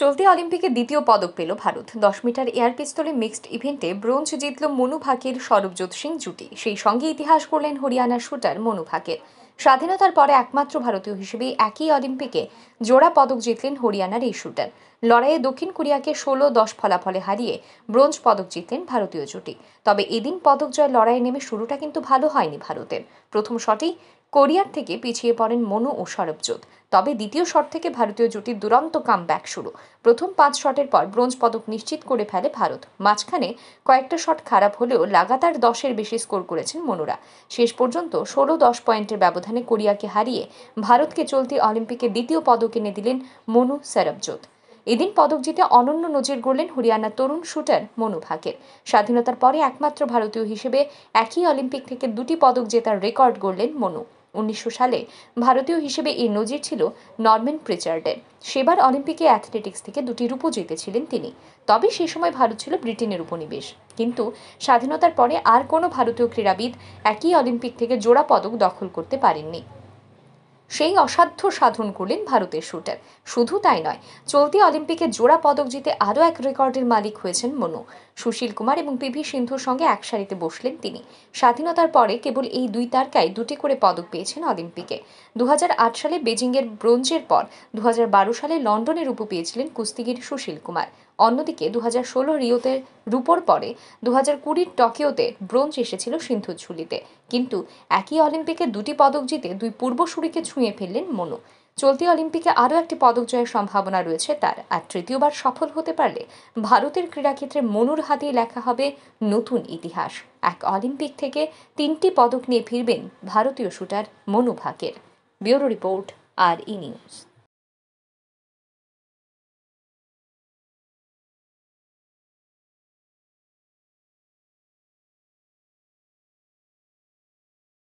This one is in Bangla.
চলতি অলিম্পিকে দ্বিতীয় পদক পেল ভারত দশ মিটার এয়ার পিস্তলে মিক্সড ইভেন্টে ব্রোঞ্জ জিতল মনু ভাকের সৌরভজোৎ সিং জুটি সেই সঙ্গে ইতিহাস করলেন হরিয়ানার শুটার মনু ভাকের স্বাধীনতার পরে একমাত্র ভারতীয় হিসেবে একই অলিম্পিকে জোড়া পদক জিতলেন হরিয়ানার এই শুটার লড়াইয়ে দক্ষিণ কোরিয়াকে ষোলো দশ ফলাফলে হারিয়ে ব্রোঞ্জ পদক জিতলেন ভারতীয় জুটি তবে এদিন পদক জয় লড়াইয়ে নেমে শুরুটা কিন্তু ভালো হয়নি ভারতের প্রথম শটেই কোরিয়ার থেকে পিছিয়ে পড়েন মনু ও সরবজোত তবে দ্বিতীয় শট থেকে ভারতীয় জুটির দুরন্ত কাম ব্যাক শুরু প্রথম পাঁচ শটের পর ব্রোঞ্জ পদক নিশ্চিত করে ফেলে ভারত মাঝখানে কয়েকটা শট খারাপ হলেও লাগাতার দশের বেশি স্কোর করেছেন মনুরা শেষ পর্যন্ত ষোলো দশ পয়েন্টের ব্যবধানে কোরিয়াকে হারিয়ে ভারতকে চলতি অলিম্পিকে দ্বিতীয় পদক এনে দিলেন মনু সরবজোত এদিন পদক জিতে অনন্য নজির গড়লেন হরিয়ানার তরুণ শুটার মনু ভাকের স্বাধীনতার পরে একমাত্র ভারতীয় হিসেবে একই অলিম্পিক থেকে দুটি পদক জেতার রেকর্ড গড়লেন মনু উনিশশো সালে ভারতীয় হিসেবে এর নজির ছিল নর্ম্যান প্রিচার্ডের সেবার অলিম্পিকে অ্যাথলেটিক্স থেকে দুটি রূপো জিতেছিলেন তিনি তবে সেই সময় ভারত ছিল ব্রিটেনের উপনিবেশ কিন্তু স্বাধীনতার পরে আর কোনো ভারতীয় ক্রীড়াবিদ একই অলিম্পিক থেকে জোড়া পদক দখল করতে পারেননি সেই অসাধ্য সাধন করলেন ভারতের শুটার শুধু তাই নয় চলতি অলিম্পিকে জোড়া পদক জিতে আরও এক রেকর্ডের মালিক হয়েছেন মনু সুশীল কুমার এবং পিভি সিন্ধুর সঙ্গে এক সারিতে বসলেন তিনি স্বাধীনতার পরে কেবল এই দুই তারকায় দুটি করে পদক পেয়েছেন অলিম্পিকে দু সালে বেজিংয়ের ব্রোঞ্জের পর দু সালে লন্ডনের উপ পেয়েছিলেন কুস্তিগির সুশীল কুমার অন্যদিকে দু হাজার ষোলো রিওতে রুপোর পরে দু হাজার কুড়ির টোকিওতে ব্রোঞ্জ এসেছিল সিন্ধু ঝুলিতে কিন্তু একই অলিম্পিকে দুটি পদক জিতে দুই পূর্বসূরিকে ছুঁয়ে ফেললেন মনু চলতি অলিম্পিকে আরও একটি পদক জয়ের সম্ভাবনা রয়েছে তার আর তৃতীয়বার সফল হতে পারলে ভারতের ক্রীড়াক্ষেত্রে মনুর হাতেই লেখা হবে নতুন ইতিহাস এক অলিম্পিক থেকে তিনটি পদক নিয়ে ফিরবেন ভারতীয় shooter Manu Bhaker bureau report আর ই নিউজ